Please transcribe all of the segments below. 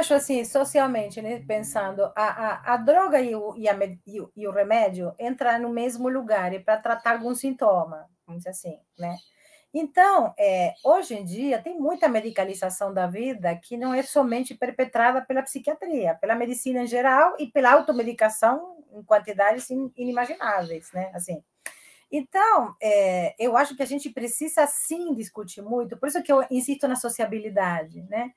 acho assim, socialmente, né, pensando, a, a, a droga e o, e, a, e, o, e o remédio entrar no mesmo lugar e para tratar algum sintoma, vamos dizer assim, né? Então, é, hoje em dia, tem muita medicalização da vida que não é somente perpetrada pela psiquiatria, pela medicina em geral e pela automedicação em quantidades inimagináveis, né? Assim. Então, é, eu acho que a gente precisa sim discutir muito, por isso que eu insisto na sociabilidade, né?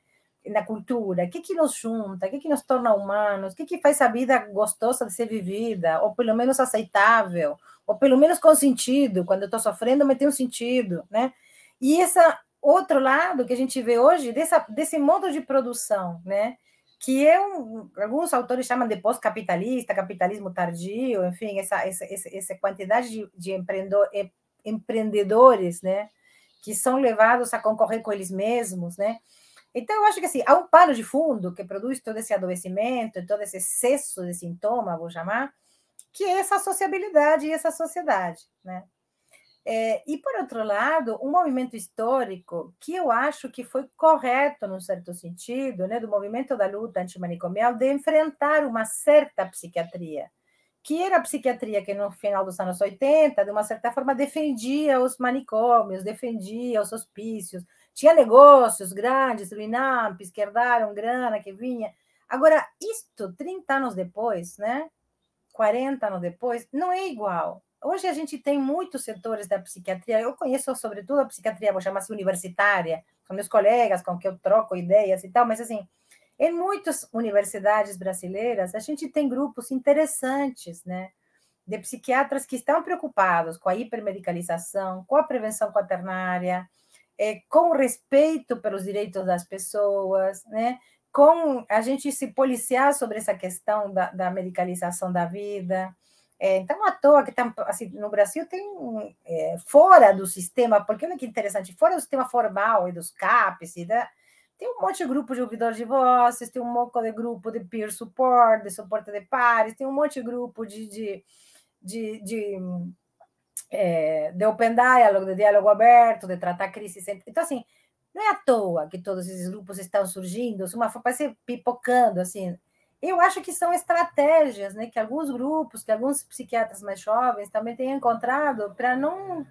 na cultura, o que, que nos junta, o que, que nos torna humanos, o que, que faz a vida gostosa de ser vivida, ou pelo menos aceitável, ou pelo menos com sentido, quando eu estou sofrendo, mas tem um sentido, né? E esse outro lado que a gente vê hoje, dessa, desse modo de produção, né? Que é um, alguns autores chamam de pós-capitalista, capitalismo tardio, enfim, essa, essa, essa quantidade de, de empreendedor, eh, empreendedores, né? Que são levados a concorrer com eles mesmos, né? Então, eu acho que assim, há um pano de fundo que produz todo esse adoecimento, todo esse excesso de sintoma, vou chamar, que é essa sociabilidade e essa sociedade, né? É, e, por outro lado, um movimento histórico que eu acho que foi correto, num certo sentido, né, do movimento da luta antimanicomial, de enfrentar uma certa psiquiatria, que era a psiquiatria que, no final dos anos 80, de uma certa forma, defendia os manicômios, defendia os hospícios, tinha negócios grandes, Inamp, que herdaram grana, que vinha. Agora, isto 30 anos depois, né? 40 anos depois, não é igual. Hoje a gente tem muitos setores da psiquiatria. Eu conheço, sobretudo, a psiquiatria, vou chamar se universitária, com meus colegas, com quem eu troco ideias e tal, mas assim, em muitas universidades brasileiras, a gente tem grupos interessantes, né? De psiquiatras que estão preocupados com a hipermedicalização, com a prevenção quaternária, é, com respeito pelos direitos das pessoas, né? com a gente se policiar sobre essa questão da, da medicalização da vida. É, então, à toa que tá, assim, no Brasil tem é, fora do sistema, porque olha que interessante, fora do sistema formal e dos CAPs, e da, tem um monte de grupo de ouvidores de vozes, tem um monte de grupo de peer support, de suporte de pares, tem um monte de grupo de, de, de, de é, de open dialogue, de diálogo aberto, de tratar crise sempre. Então, assim, não é à toa que todos esses grupos estão surgindo, uma parece pipocando, assim. Eu acho que são estratégias, né, que alguns grupos, que alguns psiquiatras mais jovens também têm encontrado para não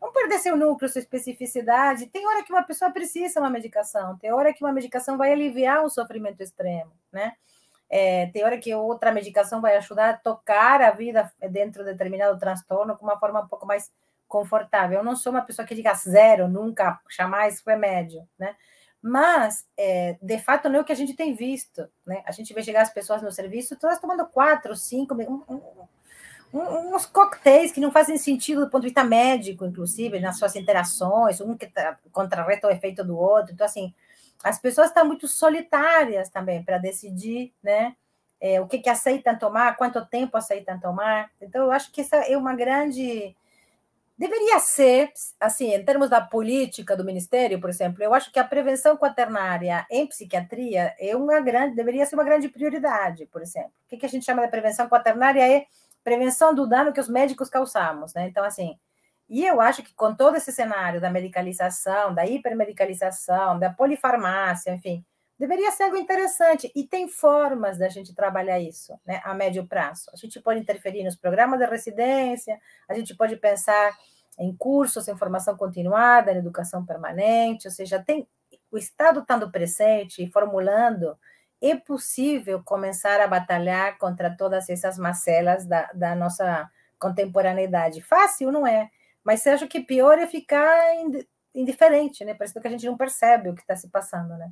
não perder seu núcleo, sua especificidade. Tem hora que uma pessoa precisa uma medicação, tem hora que uma medicação vai aliviar um sofrimento extremo, né? É, tem hora que outra medicação vai ajudar a tocar a vida dentro de determinado transtorno com uma forma um pouco mais confortável. Eu não sou uma pessoa que diga zero, nunca, jamais remédio, né? Mas, é, de fato, não é o que a gente tem visto, né? A gente vê chegar as pessoas no serviço, todas tomando quatro, cinco, um, um, uns coquetéis que não fazem sentido do ponto de vista médico, inclusive, nas suas interações, um que tá, contrarreta o efeito do outro. Então, assim, as pessoas estão muito solitárias também para decidir, né? É, o que, que aceitam tomar, quanto tempo aceitam tomar. Então, eu acho que isso é uma grande. Deveria ser, assim, em termos da política do Ministério, por exemplo, eu acho que a prevenção quaternária em psiquiatria é uma grande, deveria ser uma grande prioridade, por exemplo. O que, que a gente chama de prevenção quaternária é prevenção do dano que os médicos causamos, né? Então, assim, e eu acho que com todo esse cenário da medicalização, da hipermedicalização, da polifarmácia, enfim, deveria ser algo interessante. E tem formas da gente trabalhar isso né, a médio prazo. A gente pode interferir nos programas de residência, a gente pode pensar em cursos, em formação continuada, em educação permanente, ou seja, tem o Estado estando presente e formulando, é possível começar a batalhar contra todas essas macelas da, da nossa contemporaneidade. Fácil não é, mas acha que pior é ficar indiferente, né? Parece que a gente não percebe o que está se passando, né?